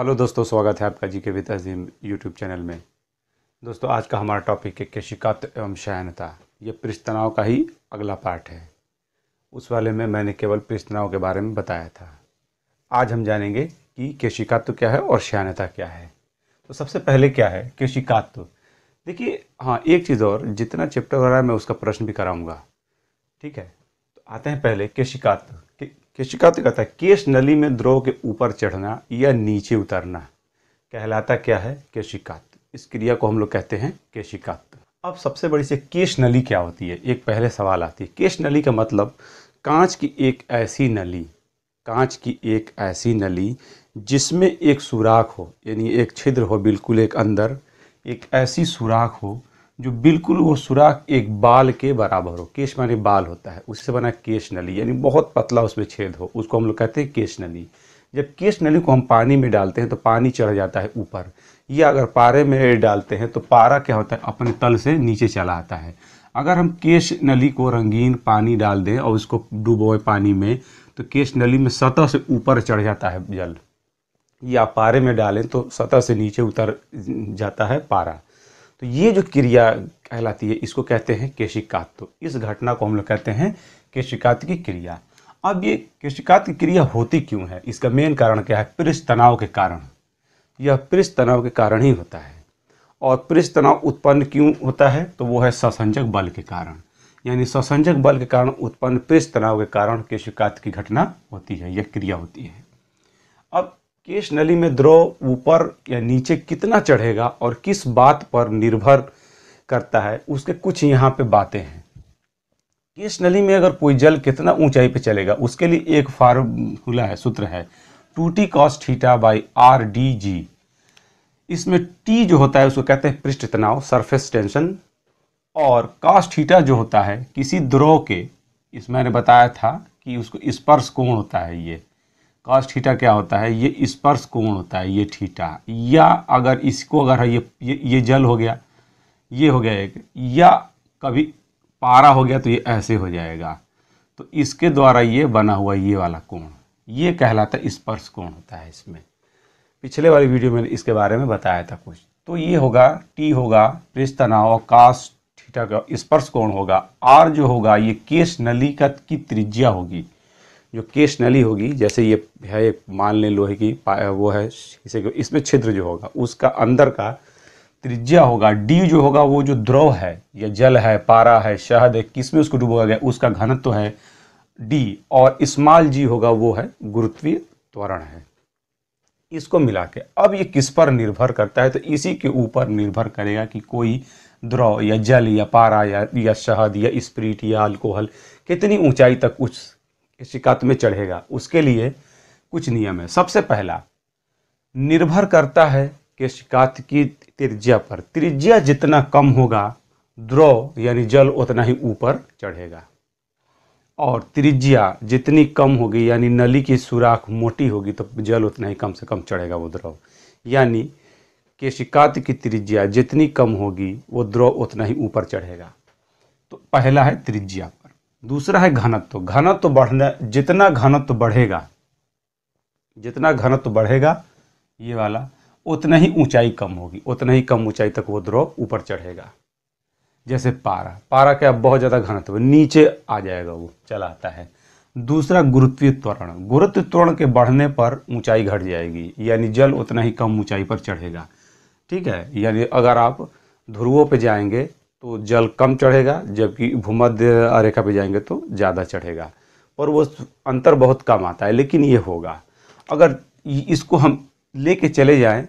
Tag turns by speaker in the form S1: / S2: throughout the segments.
S1: hello दोस्तों स्वागत है आपका जी के विद अजीम यूट्यूब चैनल में दोस्तों आज का हमारा टॉपिक है केशिकात एवं शयनता ये पृष्ठ तनाव का ही अगला पार्ट है उस वाले में मैंने केवल पृष्ठ तनाव के बारे में बताया था आज हम जानेंगे कि केशिकात्व क्या है और शयनता क्या है तो सबसे पहले क्या है केशिकात्व देखिए हाँ एक चीज़ और जितना चैप्टर हो रहा है मैं उसका प्रश्न भी कराऊँगा ठीक है तो आते हैं पहले केशिकात्व शिकायत तो कहता है केश नली में द्रोह के ऊपर चढ़ना या नीचे उतरना कहलाता क्या है केशिकात इस क्रिया को हम लोग कहते हैं केशिकात अब सबसे बड़ी से केश नली क्या होती है एक पहले सवाल आती है केश नली का मतलब कांच की एक ऐसी नली कांच की एक ऐसी नली जिसमें एक सुराख हो यानी एक छिद्र हो बिल्कुल एक अंदर एक ऐसी सुराख हो जो बिल्कुल वो सुराख एक बाल के बराबर हो केश माने बाल होता है उससे बना केश नली यानी बहुत पतला उसमें छेद हो उसको हम लोग कहते हैं केश नली जब केश नली को हम पानी में डालते हैं तो पानी चढ़ जाता है ऊपर या अगर पारे में डालते हैं तो पारा क्या होता है अपने तल से नीचे चला आता है अगर हम केश नली को रंगीन पानी डाल दें और उसको डूबोए पानी में तो केश नली में सतह से ऊपर चढ़ जाता है जल या पारे में डालें तो सतह से नीचे उतर जाता है पारा तो ये जो क्रिया कहलाती है इसको कहते हैं केशिकात्व इस घटना को हम लोग कहते हैं केशिकात की क्रिया अब ये केशिकात की क्रिया होती क्यों है इसका मेन कारण क्या है पृष्ठ तनाव के कारण यह पृष्ठ तनाव के कारण ही होता है और पृष्ठ तनाव उत्पन्न क्यों होता है तो वो है ससंजक बल के कारण यानी ससंजक बल के कारण उत्पन्न पृष्ठ तनाव के कारण केशिकात की घटना होती है यह क्रिया होती है अब केश नली में द्रव ऊपर या नीचे कितना चढ़ेगा और किस बात पर निर्भर करता है उसके कुछ यहाँ पे बातें हैं केश नली में अगर कोई जल कितना ऊंचाई पे चलेगा उसके लिए एक फार्मूला है सूत्र है two T cos theta by R D G इसमें टी जो होता है उसको कहते हैं पृष्ठ तनाव सरफेस टेंशन और कास्ट हीटा जो होता है किसी द्रव के इस मैंने बताया था कि उसको स्पर्श कोण होता है ये कॉस ठीटा क्या होता है ये स्पर्श कोण होता है ये ठीटा या अगर इसको अगर ये ये, जल हो गया ये हो गया एक या कभी पारा हो गया तो ये ऐसे हो जाएगा तो इसके द्वारा ये बना हुआ ये वाला कोण ये कहलाता है स्पर्श कोण होता है इसमें पिछले वाली वीडियो में इसके बारे में बताया था कुछ तो ये होगा टी होगा प्रेस तनाव और कास्ट थीटा का स्पर्श कोण होगा आर जो होगा ये केश नली का की त्रिज्या होगी जो केश नली होगी जैसे ये है एक मान लें लोहे की वो है इसे इसमें छिद्र जो होगा उसका अंदर का त्रिज्या होगा डी जो होगा वो जो द्रव है या जल है पारा है शहद है किसमें उसको डूबा गया उसका घनत्व तो है डी और स्मॉल जी होगा वो है गुरुत्वीय त्वरण है इसको मिला के अब ये किस पर निर्भर करता है तो इसी के ऊपर निर्भर करेगा कि कोई द्रव या जल या पारा या या शहद या स्प्रिट या अल्कोहल कितनी ऊंचाई तक उस शिकायत में चढ़ेगा उसके लिए कुछ नियम है सबसे पहला निर्भर करता है कि शिकायत की त्रिज्या पर त्रिज्या जितना कम होगा द्रव यानी जल उतना ही ऊपर चढ़ेगा और त्रिज्या जितनी कम होगी यानी नली की सुराख मोटी होगी तो जल उतना ही कम से कम चढ़ेगा वो द्रव यानी केशिकात की त्रिज्या जितनी कम होगी वो द्रव उतना ही ऊपर चढ़ेगा तो पहला है त्रिज्या दूसरा है घनत्व घनत्व बढ़ने जितना घनत्व बढ़ेगा जितना घनत्व बढ़ेगा ये वाला उतना ही ऊंचाई कम होगी उतना ही कम ऊंचाई तक वो द्रव ऊपर चढ़ेगा जैसे पारा पारा क्या बहुत ज़्यादा घनत्व नीचे आ जाएगा वो चला आता है दूसरा गुरुत्वीय त्वरण गुरुत्व त्वरण के बढ़ने पर ऊंचाई घट जाएगी यानी जल उतना ही कम ऊंचाई पर चढ़ेगा ठीक है यानी अगर आप ध्रुवों पर जाएंगे तो जल कम चढ़ेगा जबकि भूमध्य रेखा पे जाएंगे तो ज़्यादा चढ़ेगा और वो अंतर बहुत कम आता है लेकिन ये होगा अगर इसको हम लेके चले जाएं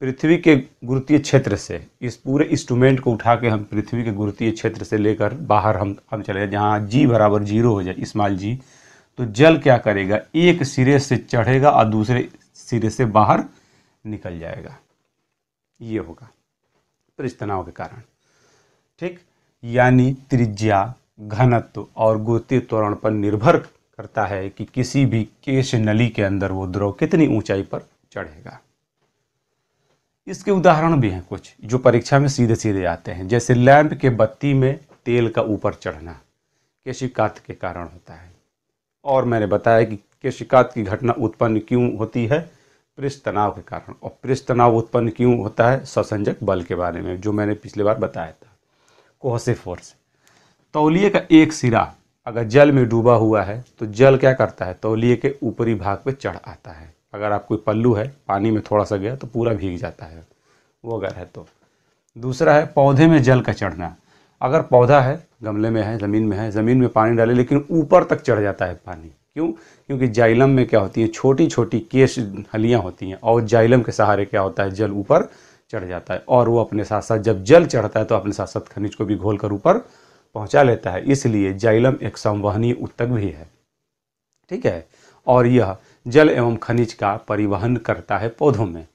S1: पृथ्वी के गुरुतीय क्षेत्र से इस पूरे इंस्ट्रूमेंट को उठा के हम पृथ्वी के गुरुतीय क्षेत्र से लेकर बाहर हम हम चले जाए जहाँ जी बराबर जीरो हो जाए इस्माल जी तो जल क्या करेगा एक सिरे से चढ़ेगा और दूसरे सिरे से बाहर निकल जाएगा ये होगा पृष्ठ तनाव के कारण ठीक यानी त्रिज्या घनत्व और गोते त्वरण पर निर्भर करता है कि किसी भी केश नली के अंदर वो द्रव कितनी ऊंचाई पर चढ़ेगा इसके उदाहरण भी हैं कुछ जो परीक्षा में सीधे सीधे आते हैं जैसे लैंप के बत्ती में तेल का ऊपर चढ़ना केशिकात के कारण होता है और मैंने बताया कि केशिकात की घटना उत्पन्न क्यों होती है पृष्ठ तनाव के कारण और पृष्ठ तनाव उत्पन्न क्यों होता है ससंजक बल के बारे में जो मैंने पिछले बार बताया था कोहसे फोर्स तौलिए का एक सिरा अगर जल में डूबा हुआ है तो जल क्या करता है तौलिए के ऊपरी भाग पे चढ़ आता है अगर आप कोई पल्लू है पानी में थोड़ा सा गया तो पूरा भीग जाता है वो अगर है तो दूसरा है पौधे में जल का चढ़ना अगर पौधा है गमले में है ज़मीन में है ज़मीन में पानी डाले लेकिन ऊपर तक चढ़ जाता है पानी क्यों क्योंकि जाइलम में क्या होती है छोटी छोटी केश हलियाँ होती हैं और जाइलम के सहारे क्या होता है जल ऊपर चढ़ जाता है और वो अपने साथ साथ जब जल चढ़ता है तो अपने साथ साथ खनिज को भी घोल कर ऊपर पहुंचा लेता है इसलिए जाइलम एक संवहनीय उत्तक भी है ठीक है और यह जल एवं खनिज का परिवहन करता है पौधों में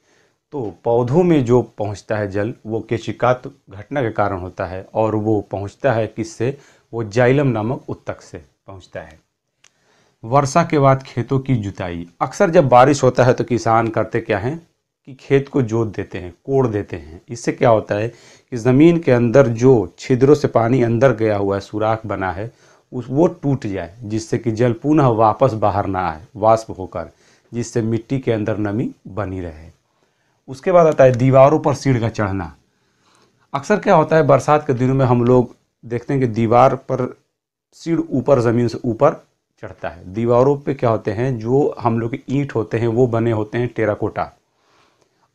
S1: तो पौधों में जो पहुंचता है जल वो केशिकात घटना के कारण होता है और वो पहुंचता है किससे वो जाइलम नामक उत्तक से पहुंचता है वर्षा के बाद खेतों की जुताई अक्सर जब बारिश होता है तो किसान करते क्या हैं कि खेत को जोत देते हैं कोड़ देते हैं इससे क्या होता है कि ज़मीन के अंदर जो छिद्रों से पानी अंदर गया हुआ है सुराख बना है उस वो टूट जाए जिससे कि जल पुनः वापस बाहर ना आए वाष्प होकर जिससे मिट्टी के अंदर नमी बनी रहे उसके बाद आता है दीवारों पर सीढ़ का चढ़ना अक्सर क्या होता है बरसात के दिनों में हम लोग देखते हैं कि दीवार पर सीढ़ ऊपर ज़मीन से ऊपर चढ़ता है दीवारों पे क्या होते हैं जो हम लोग ईंट होते हैं वो बने होते हैं टेराकोटा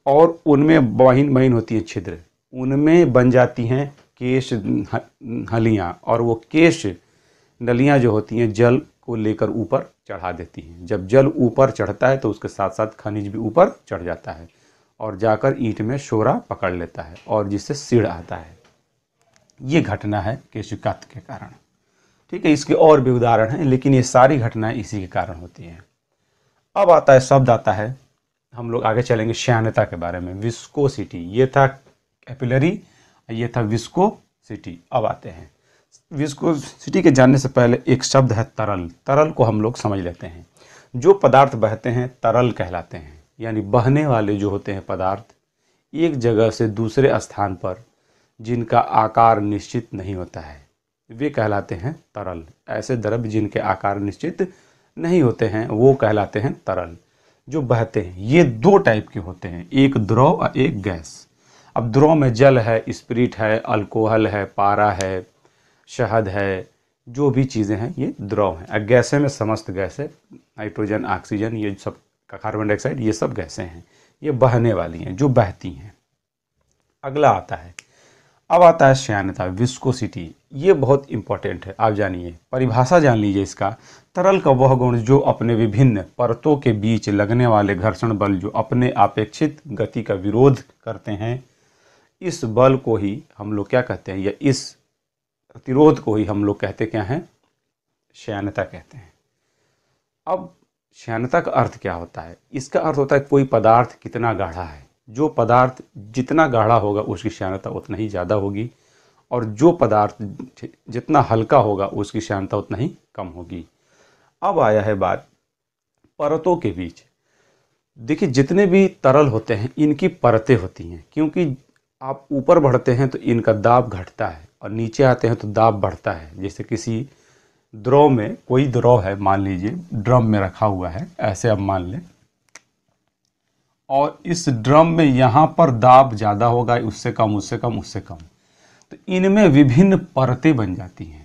S1: और उनमें बहिन बहिन होती हैं छिद्र उनमें बन जाती हैं केश हलियाँ और वो केश नलियाँ जो होती हैं जल को लेकर ऊपर चढ़ा देती हैं जब जल ऊपर चढ़ता है तो उसके साथ साथ खनिज भी ऊपर चढ़ जाता है और जाकर ईंट में शोरा पकड़ लेता है और जिससे सीढ़ आता है ये घटना है केशिकात के कारण ठीक है इसके और भी उदाहरण हैं लेकिन ये सारी घटनाएं इसी के कारण होती हैं अब आता है शब्द आता है हम लोग आगे चलेंगे श्यानता के बारे में विस्कोसिटी ये था कैपिलरी ये था विस्कोसिटी अब आते हैं विस्कोसिटी के जानने से पहले एक शब्द है तरल तरल को हम लोग समझ लेते हैं जो पदार्थ बहते हैं तरल कहलाते हैं यानी बहने वाले जो होते हैं पदार्थ एक जगह से दूसरे स्थान पर जिनका आकार निश्चित नहीं होता है वे कहलाते हैं तरल ऐसे द्रव्य जिनके आकार निश्चित नहीं होते हैं वो कहलाते हैं तरल जो बहते हैं ये दो टाइप के होते हैं एक द्रव और एक गैस अब द्रव में जल है स्प्रिट है अल्कोहल है पारा है शहद है जो भी चीज़ें हैं ये द्रव हैं और गैसें में समस्त गैसे नाइट्रोजन ऑक्सीजन ये सब कार्बन डाइऑक्साइड ये सब गैसें हैं ये बहने वाली हैं जो बहती हैं अगला आता है अब आता है श्यानता विस्कोसिटी ये बहुत इंपॉर्टेंट है आप जानिए परिभाषा जान लीजिए इसका तरल का वह गुण जो अपने विभिन्न परतों के बीच लगने वाले घर्षण बल जो अपने अपेक्षित गति का विरोध करते हैं इस बल को ही हम लोग क्या कहते हैं या इस प्रतिरोध को ही हम लोग कहते क्या हैं श्यानता कहते हैं अब श्यानता का अर्थ क्या होता है इसका अर्थ होता है कोई पदार्थ कितना गाढ़ा है जो पदार्थ जितना गाढ़ा होगा उसकी श्यानता उतना ही ज़्यादा होगी और जो पदार्थ जितना हल्का होगा उसकी श्यानता उतना ही कम होगी अब आया है बात परतों के बीच देखिए जितने भी तरल होते हैं इनकी परतें होती हैं क्योंकि आप ऊपर बढ़ते हैं तो इनका दाब घटता है और नीचे आते हैं तो दाब बढ़ता है जैसे किसी द्रव में कोई द्रव है मान लीजिए ड्रम में रखा हुआ है ऐसे आप मान लें और इस ड्रम में यहाँ पर दाब ज़्यादा होगा उससे कम उससे कम उससे कम तो इनमें विभिन्न परतें बन जाती हैं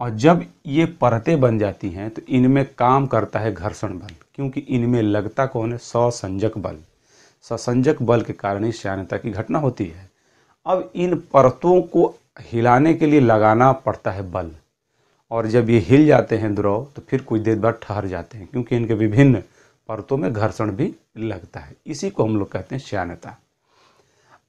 S1: और जब ये परतें बन जाती हैं तो इनमें काम करता है घर्षण बल क्योंकि इनमें लगता कौन है ससंजक बल ससंजक बल के कारण ही श्यानता की घटना होती है अब इन परतों को हिलाने के लिए लगाना पड़ता है बल और जब ये हिल जाते हैं द्रव तो फिर कुछ देर बाद ठहर जाते हैं क्योंकि इनके विभिन्न परतों में घर्षण भी लगता है इसी को हम लोग कहते हैं श्यानता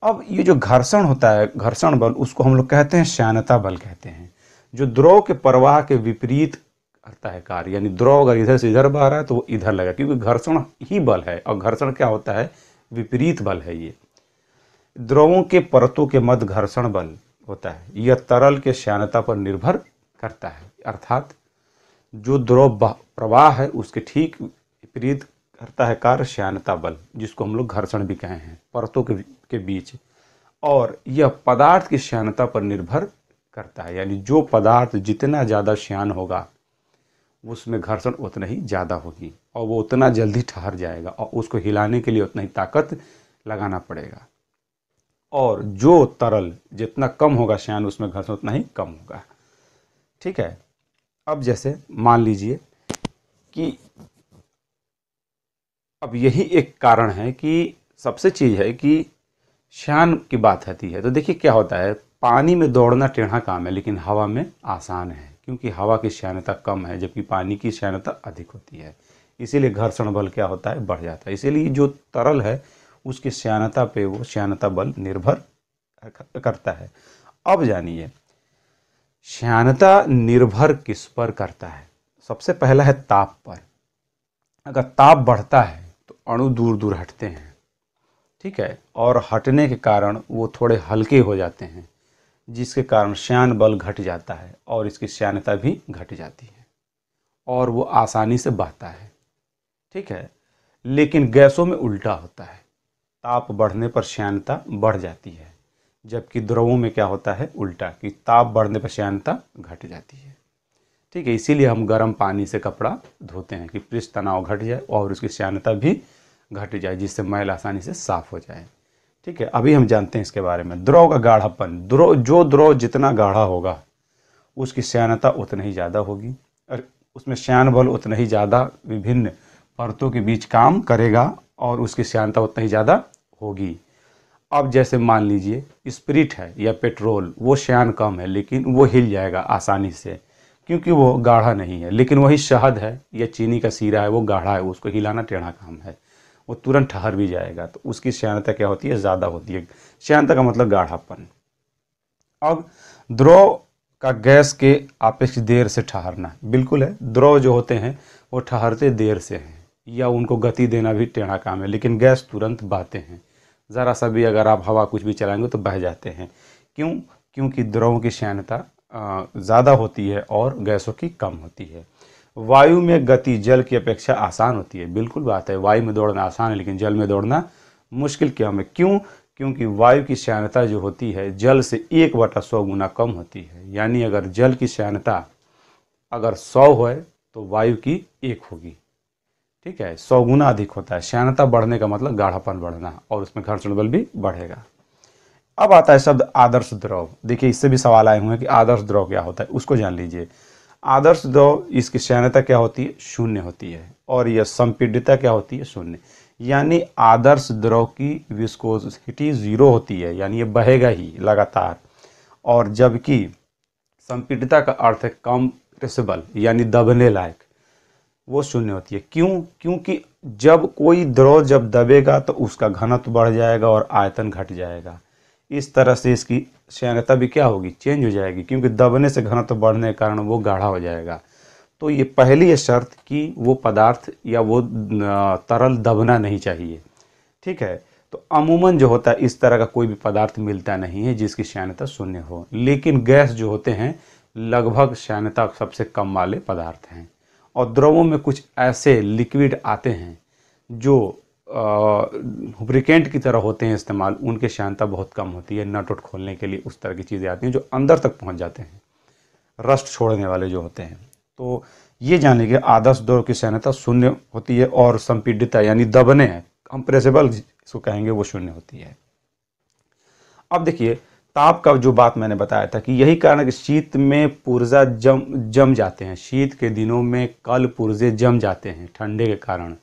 S1: अब ये जो घर्षण होता है घर्षण बल उसको हम लोग कहते हैं श्यानता बल कहते हैं जो द्रव के प्रवाह के विपरीत करता है कार्य यानी द्रव अगर इधर से इधर बह रहा है तो वो इधर लगा क्योंकि घर्षण ही बल है और घर्षण क्या होता है विपरीत बल है ये द्रवों के परतों के मध्य घर्षण बल होता है यह तरल के श्यानता पर निर्भर करता है अर्थात जो द्रव प्रवाह है उसके ठीक प्रीत करता है कार्य श्यानता बल जिसको हम लोग घर्षण भी कहे हैं परतों के, के बीच और यह पदार्थ की श्यानता पर निर्भर करता है यानी जो पदार्थ जितना ज़्यादा श्यान होगा उसमें घर्षण उतना ही ज़्यादा होगी और वो उतना जल्दी ठहर जाएगा और उसको हिलाने के लिए उतना ही ताकत लगाना पड़ेगा और जो तरल जितना कम होगा श्यान उसमें घर्षण उतना ही कम होगा ठीक है अब जैसे मान लीजिए कि अब यही एक कारण है कि सबसे चीज़ है कि शान की बात आती है तो देखिए क्या होता है पानी में दौड़ना टेढ़ा काम है लेकिन हवा में आसान है क्योंकि हवा की श्यानता कम है जबकि पानी की श्यानता अधिक होती है इसीलिए घर्षण बल क्या होता है बढ़ जाता है इसीलिए जो तरल है उसकी श्यानता पे वो श्यानता बल निर्भर करता है अब जानिए श्यानता निर्भर किस पर करता है सबसे पहला है ताप पर अगर ताप बढ़ता है अणु दूर दूर हटते हैं ठीक है और हटने के कारण वो थोड़े हल्के हो जाते हैं जिसके कारण श्यान बल घट जाता है और इसकी श्यानता भी घट जाती है और वो आसानी से बहता है ठीक है लेकिन गैसों में उल्टा होता है ताप बढ़ने पर श्यानता बढ़ जाती है जबकि द्रवों में क्या होता है उल्टा कि ताप बढ़ने पर श्यानता घट जाती है ठीक है इसीलिए हम गर्म पानी से कपड़ा धोते हैं कि पृष्ठ तनाव घट जाए और उसकी श्यानता भी घट जाए जिससे मैल आसानी से साफ हो जाए ठीक है अभी हम जानते हैं इसके बारे में द्रव का गाढ़ापन द्रव जो द्रव जितना गाढ़ा होगा उसकी श्यानता उतनी ही ज़्यादा होगी और उसमें श्यान बल उतना ही ज़्यादा विभिन्न परतों के बीच काम करेगा और उसकी श्यानता उतना ही ज़्यादा होगी अब जैसे मान लीजिए स्प्रिट है या पेट्रोल वो श्यान कम है लेकिन वो हिल जाएगा आसानी से क्योंकि वो गाढ़ा नहीं है लेकिन वही शहद है या चीनी का सीरा है वो गाढ़ा है उसको हिलाना टेढ़ा काम है वो तुरंत ठहर भी जाएगा तो उसकी श्यानता क्या होती है ज़्यादा होती है श्यानता का मतलब गाढ़ापन अब द्रव का गैस के अपेक्ष देर से ठहरना बिल्कुल है द्रव जो होते हैं वो ठहरते देर से हैं या उनको गति देना भी टेढ़ा काम है लेकिन गैस तुरंत बहते हैं ज़रा सा भी अगर आप हवा कुछ भी चलाएंगे तो बह जाते हैं क्यों क्योंकि द्रवों की श्यानता ज़्यादा होती है और गैसों की कम होती है वायु में गति जल की अपेक्षा आसान होती है बिल्कुल बात है वायु में दौड़ना आसान है लेकिन जल में दौड़ना मुश्किल क्या हमें क्यों क्योंकि वायु की श्यानता जो होती है जल से एक बटा सौ गुना कम होती है यानी अगर जल की श्यानता अगर सौ है तो वायु की एक होगी ठीक है सौ गुना अधिक होता है श्यानता बढ़ने का मतलब गाढ़ापन बढ़ना और उसमें घर्षण बल भी बढ़ेगा अब आता है शब्द आदर्श द्रव देखिए इससे भी सवाल आए हुए हैं कि आदर्श द्रव क्या होता है उसको जान लीजिए आदर्श द्रव इसकी सहायता क्या होती है शून्य होती है और यह संपीडिता क्या होती है शून्य यानी आदर्श द्रव की विस्कोसिटी ज़ीरो होती है यानी ये बहेगा ही लगातार और जबकि संपीडिता का अर्थ है कंप्रेसिबल यानी दबने लायक वो शून्य होती है क्यों क्योंकि जब कोई द्रव जब दबेगा तो उसका घनत्व बढ़ जाएगा और आयतन घट जाएगा इस तरह से इसकी श्यानता भी क्या होगी चेंज हो जाएगी क्योंकि दबने से घनत्व तो बढ़ने के कारण वो गाढ़ा हो जाएगा तो ये पहली है शर्त कि वो पदार्थ या वो तरल दबना नहीं चाहिए ठीक है तो अमूमन जो होता है इस तरह का कोई भी पदार्थ मिलता नहीं है जिसकी श्यानता शून्य हो लेकिन गैस जो होते हैं लगभग श्यानता सबसे कम वाले पदार्थ हैं और द्रवों में कुछ ऐसे लिक्विड आते हैं जो हुब्रिकेंट की तरह होते हैं इस्तेमाल उनके श्यानता बहुत कम होती है नट उट खोलने के लिए उस तरह की चीज़ें आती हैं जो अंदर तक पहुंच जाते हैं रस्ट छोड़ने वाले जो होते हैं तो ये जाने के आदर्श दौर की सहनता शून्य होती है और संपीडिता यानी दबने हैं कंप्रेसेबल इसको कहेंगे वो शून्य होती है अब देखिए ताप का जो बात मैंने बताया था कि यही कारण है कि शीत में पुर्जा जम जम जाते हैं शीत के दिनों में कल पुर्जे जम जाते हैं ठंडे के कारण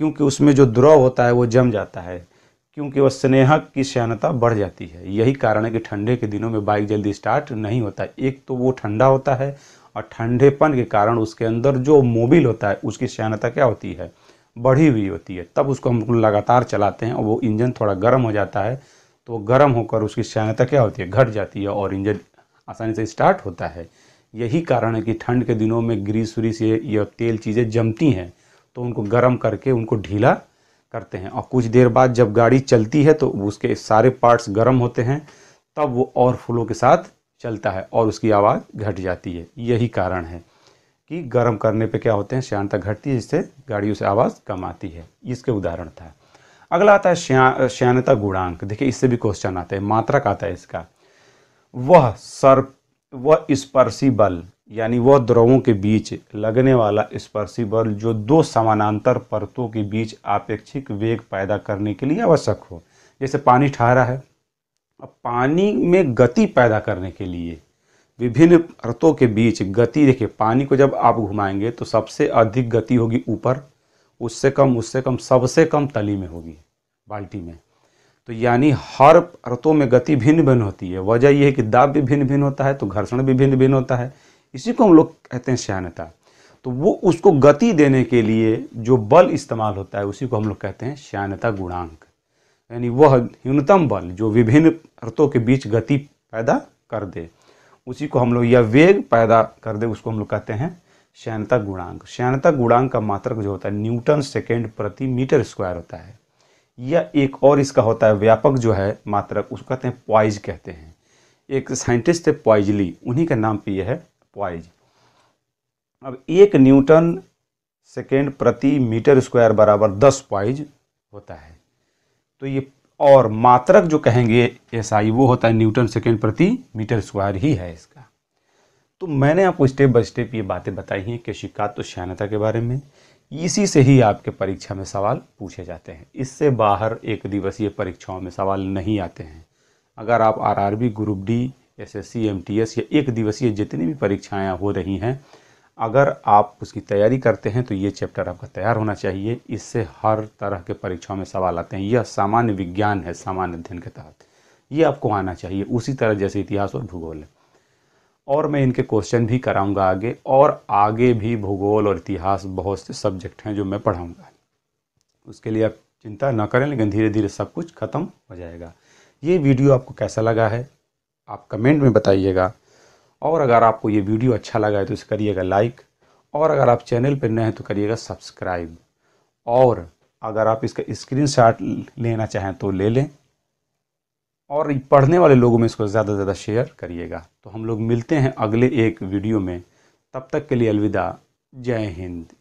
S1: क्योंकि उसमें जो द्रव होता है वो जम जाता है क्योंकि वह स्नेहक की सहनता बढ़ जाती है यही कारण है कि ठंडे के दिनों में बाइक जल्दी स्टार्ट नहीं होता एक तो वो ठंडा होता है और ठंडेपन के कारण उसके अंदर जो मोबिल होता है उसकी सहनता क्या होती है बढ़ी हुई होती है तब उसको हम लगातार चलाते हैं और वो इंजन थोड़ा गर्म हो जाता है तो गर्म होकर उसकी सहनता क्या होती है घट जाती है और इंजन आसानी से स्टार्ट होता है यही कारण है कि ठंड के दिनों में ग्रीस व्रीस ये, ये तेल चीज़ें जमती हैं तो उनको गर्म करके उनको ढीला करते हैं और कुछ देर बाद जब गाड़ी चलती है तो उसके सारे पार्ट्स गर्म होते हैं तब वो और फूलों के साथ चलता है और उसकी आवाज़ घट जाती है यही कारण है कि गर्म करने पे क्या होते हैं श्यानता घटती है जिससे गाड़ियों से आवाज़ कम आती है इसके उदाहरण था अगला आता है श्या श्यानता गुणांक देखिए इससे भी क्वेश्चन आता है मात्रक आता है इसका वह सर्प वह स्पर्शी बल यानी वह द्रवों के बीच लगने वाला स्पर्शी बल जो दो समानांतर परतों के बीच आपेक्षिक वेग पैदा करने के लिए आवश्यक हो जैसे पानी ठहरा है अब पानी में गति पैदा करने के लिए विभिन्न परतों के बीच गति देखिए पानी को जब आप घुमाएंगे तो सबसे अधिक गति होगी ऊपर उससे कम उससे कम सबसे कम तली में होगी बाल्टी में तो यानी हर परतों में गति भिन्न भिन्न होती है वजह यह है कि दाब भी भिन्न भिन्न होता है तो घर्षण भी भिन्न भिन्न होता है इसी को हम लोग कहते हैं श्यानता तो वो उसको गति देने के लिए जो बल इस्तेमाल होता है उसी को हम लोग कहते हैं श्यानता गुणांक यानी वह न्यूनतम बल जो विभिन्न अर्थों के बीच गति पैदा कर दे उसी को हम लोग या वेग पैदा कर दे उसको हम लोग कहते हैं श्यानता गुणांक श्यानता गुणांक का मात्रक जो होता है न्यूटन सेकेंड प्रति मीटर स्क्वायर होता है या एक और इसका होता है व्यापक जो है मात्रक उसको कहते हैं प्वाइज कहते हैं एक साइंटिस्ट थे प्वाइजली उन्हीं के नाम पर यह है पॉइज अब एक न्यूटन सेकेंड प्रति मीटर स्क्वायर बराबर दस पॉइज होता है तो ये और मात्रक जो कहेंगे एस आई वो होता है न्यूटन सेकेंड प्रति मीटर स्क्वायर ही है इसका तो मैंने आपको स्टेप बाय स्टेप ये बातें बताई हैं शिकात तो श्यानता के बारे में इसी से ही आपके परीक्षा में सवाल पूछे जाते हैं इससे बाहर एक दिवसीय परीक्षाओं में सवाल नहीं आते हैं अगर आप RRB group D S S C M T S या एक दिवसीय जितनी भी परीक्षाएँ हो रही हैं अगर आप उसकी तैयारी करते हैं तो ये चैप्टर आपका तैयार होना चाहिए इससे हर तरह के परीक्षाओं में सवाल आते हैं यह सामान्य विज्ञान है सामान्य अध्ययन के तहत ये आपको आना चाहिए उसी तरह जैसे इतिहास और भूगोल है और मैं इनके क्वेश्चन भी कराऊंगा आगे और आगे भी भूगोल और इतिहास बहुत से सब्जेक्ट हैं जो मैं पढ़ाऊँगा उसके लिए आप चिंता ना करें लेकिन धीरे धीरे सब कुछ ख़त्म हो जाएगा ये वीडियो आपको कैसा लगा है आप कमेंट में बताइएगा और अगर आपको ये वीडियो अच्छा लगा है तो इसे करिएगा लाइक और अगर आप चैनल पर नए हैं तो करिएगा सब्सक्राइब और अगर आप इसका स्क्रीनशॉट लेना चाहें तो ले लें और पढ़ने वाले लोगों में इसको ज़्यादा से ज़्यादा शेयर करिएगा तो हम लोग मिलते हैं अगले एक वीडियो में तब तक के लिए अलविदा जय हिंद